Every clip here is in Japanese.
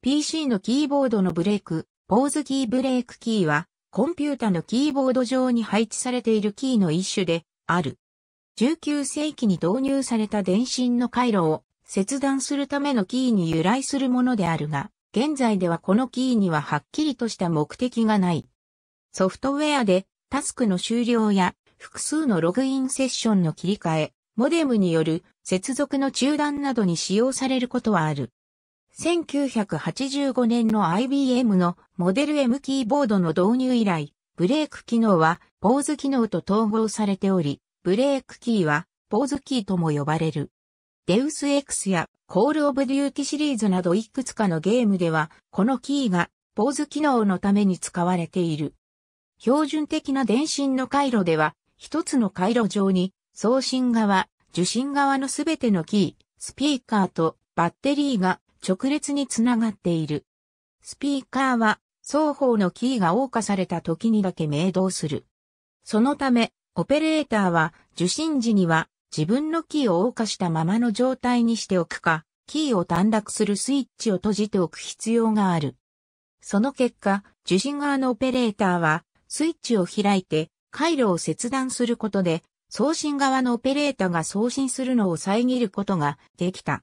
PC のキーボードのブレーク、ポーズキーブレークキーは、コンピュータのキーボード上に配置されているキーの一種である。19世紀に導入された電信の回路を切断するためのキーに由来するものであるが、現在ではこのキーにははっきりとした目的がない。ソフトウェアでタスクの終了や複数のログインセッションの切り替え、モデムによる接続の中断などに使用されることはある。1985年の IBM のモデル M キーボードの導入以来、ブレーク機能はポーズ機能と統合されており、ブレークキーはポーズキーとも呼ばれる。デウス X やコールオブデューティシリーズなどいくつかのゲームでは、このキーがポーズ機能のために使われている。標準的な電信の回路では、一つの回路上に送信側、受信側のすべてのキー、スピーカーとバッテリーが直列につながっている。スピーカーは双方のキーが謳歌された時にだけ明動する。そのため、オペレーターは受信時には自分のキーを謳歌したままの状態にしておくか、キーを短絡するスイッチを閉じておく必要がある。その結果、受信側のオペレーターはスイッチを開いて回路を切断することで送信側のオペレーターが送信するのを遮ることができた。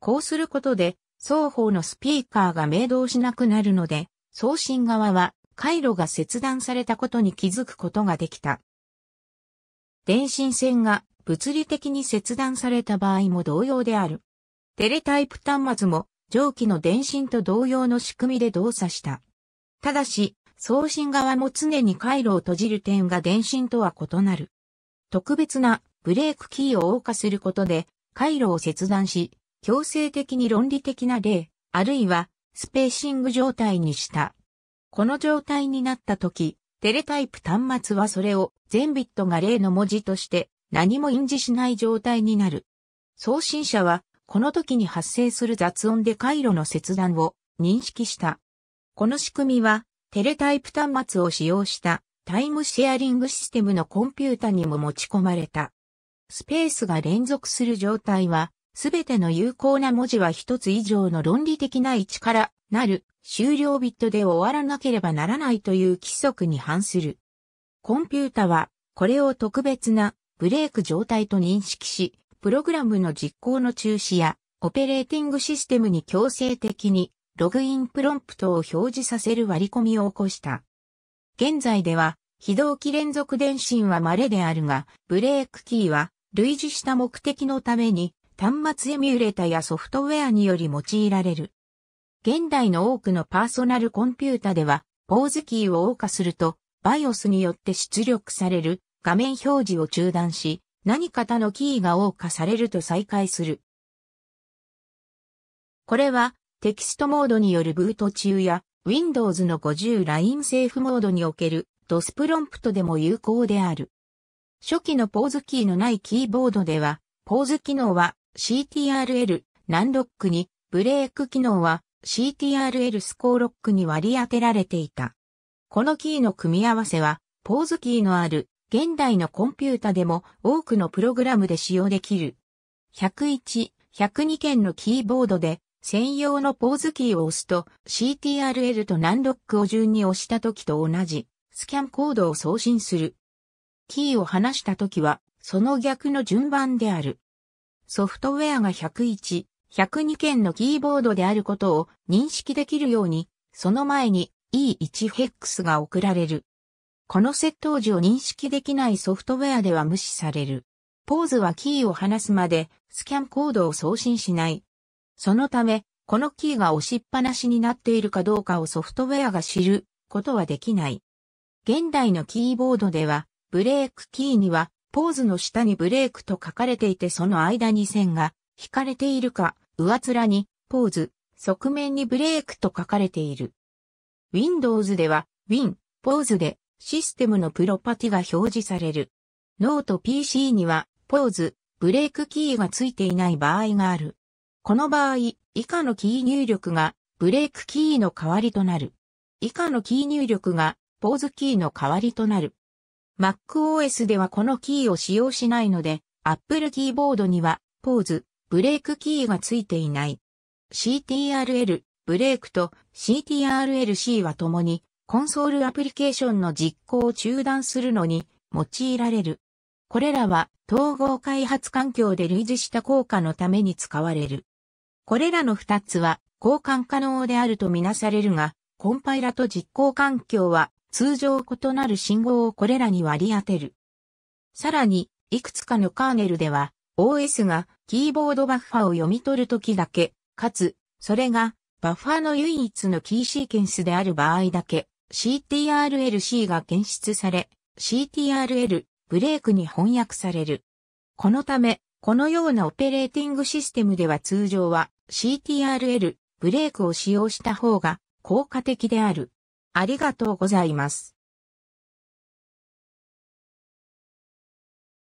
こうすることで双方のスピーカーが明動しなくなるので、送信側は回路が切断されたことに気づくことができた。電信線が物理的に切断された場合も同様である。テレタイプ端末も上記の電信と同様の仕組みで動作した。ただし、送信側も常に回路を閉じる点が電信とは異なる。特別なブレークキーを謳歌することで回路を切断し、強制的に論理的な例、あるいはスペーシング状態にした。この状態になった時、テレタイプ端末はそれを全ビットが例の文字として何も印字しない状態になる。送信者はこの時に発生する雑音で回路の切断を認識した。この仕組みはテレタイプ端末を使用したタイムシェアリングシステムのコンピュータにも持ち込まれた。スペースが連続する状態はすべての有効な文字は一つ以上の論理的な位置からなる終了ビットで終わらなければならないという規則に反する。コンピュータはこれを特別なブレーク状態と認識し、プログラムの実行の中止やオペレーティングシステムに強制的にログインプロンプトを表示させる割り込みを起こした。現在では非同期連続電信は稀であるが、ブレークキーは類似した目的のために端末エミュレータやソフトウェアにより用いられる。現代の多くのパーソナルコンピュータでは、ポーズキーを謳歌すると、BIOS によって出力される画面表示を中断し、何か方のキーが謳歌されると再開する。これはテキストモードによるブート中や Windows の50ラインセーフモードにおける DOS プロンプトでも有効である。初期のポーズキーのないキーボードでは、ポーズ機能は CTRL ナンロックにブレーク機能は CTRL スコーロックに割り当てられていた。このキーの組み合わせはポーズキーのある現代のコンピュータでも多くのプログラムで使用できる。101、102件のキーボードで専用のポーズキーを押すと CTRL とナンロックを順に押した時と同じスキャンコードを送信する。キーを離した時はその逆の順番である。ソフトウェアが101、102件のキーボードであることを認識できるように、その前に E1 f x が送られる。この窃盗時を認識できないソフトウェアでは無視される。ポーズはキーを離すまでスキャンコードを送信しない。そのため、このキーが押しっぱなしになっているかどうかをソフトウェアが知ることはできない。現代のキーボードでは、ブレークキーにはポーズの下にブレイクと書かれていてその間に線が引かれているか、上面にポーズ、側面にブレイクと書かれている。Windows では Win、ポーズでシステムのプロパティが表示される。ノート PC にはポーズ、ブレイクキーが付いていない場合がある。この場合、以下のキー入力がブレイクキーの代わりとなる。以下のキー入力がポーズキーの代わりとなる。MacOS ではこのキーを使用しないので、Apple キーボードには、ポーズ、ブレイクキーがついていない。CTRL、ブレイクと CTRLC は共に、コンソールアプリケーションの実行を中断するのに用いられる。これらは統合開発環境で類似した効果のために使われる。これらの2つは交換可能であるとみなされるが、コンパイラと実行環境は通常異なる信号をこれらに割り当てる。さらに、いくつかのカーネルでは、OS がキーボードバッファを読み取るときだけ、かつ、それがバッファの唯一のキーシーケンスである場合だけ、CTRLC が検出され、CTRL ブレークに翻訳される。このため、このようなオペレーティングシステムでは通常は CTRL ブレークを使用した方が効果的である。ありがとうございます。